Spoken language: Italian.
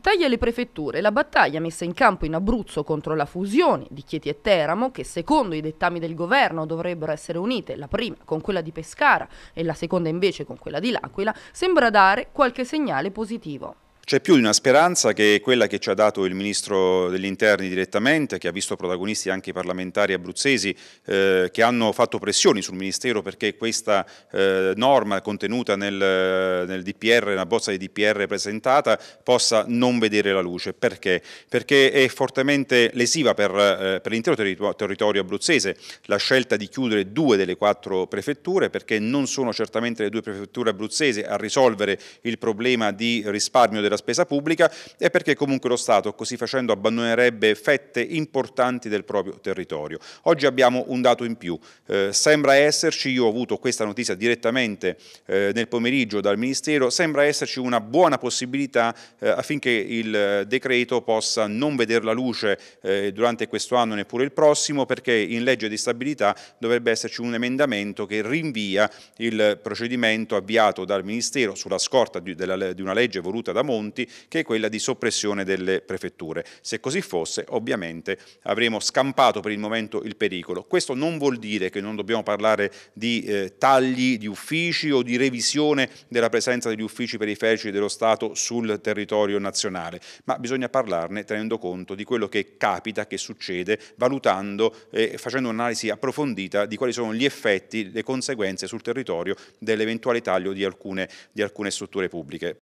Taglia le prefetture. La battaglia messa in campo in Abruzzo contro la fusione di Chieti e Teramo, che secondo i dettami del governo dovrebbero essere unite, la prima con quella di Pescara e la seconda invece con quella di L'Aquila, sembra dare qualche segnale positivo. C'è più di una speranza che quella che ci ha dato il Ministro degli Interni direttamente, che ha visto protagonisti anche i parlamentari abruzzesi eh, che hanno fatto pressioni sul Ministero perché questa eh, norma contenuta nel, nel, DPR, nella bozza di DPR presentata, possa non vedere la luce. Perché? Perché è fortemente lesiva per, eh, per l'intero territorio, abruzzese la scelta di chiudere due delle quattro prefetture perché non sono certamente le due prefetture abruzzese a risolvere il problema di risparmio della della spesa pubblica e perché comunque lo Stato così facendo abbandonerebbe fette importanti del proprio territorio. Oggi abbiamo un dato in più, eh, sembra esserci, io ho avuto questa notizia direttamente eh, nel pomeriggio dal Ministero, sembra esserci una buona possibilità eh, affinché il eh, decreto possa non vedere la luce eh, durante questo anno neppure il prossimo perché in legge di stabilità dovrebbe esserci un emendamento che rinvia il procedimento avviato dal Ministero sulla scorta di, della, di una legge voluta da Monti Monti, che è quella di soppressione delle prefetture. Se così fosse, ovviamente avremo scampato per il momento il pericolo. Questo non vuol dire che non dobbiamo parlare di eh, tagli di uffici o di revisione della presenza degli uffici periferici dello Stato sul territorio nazionale, ma bisogna parlarne tenendo conto di quello che capita, che succede, valutando e eh, facendo un'analisi approfondita di quali sono gli effetti, le conseguenze sul territorio dell'eventuale taglio di alcune, di alcune strutture pubbliche.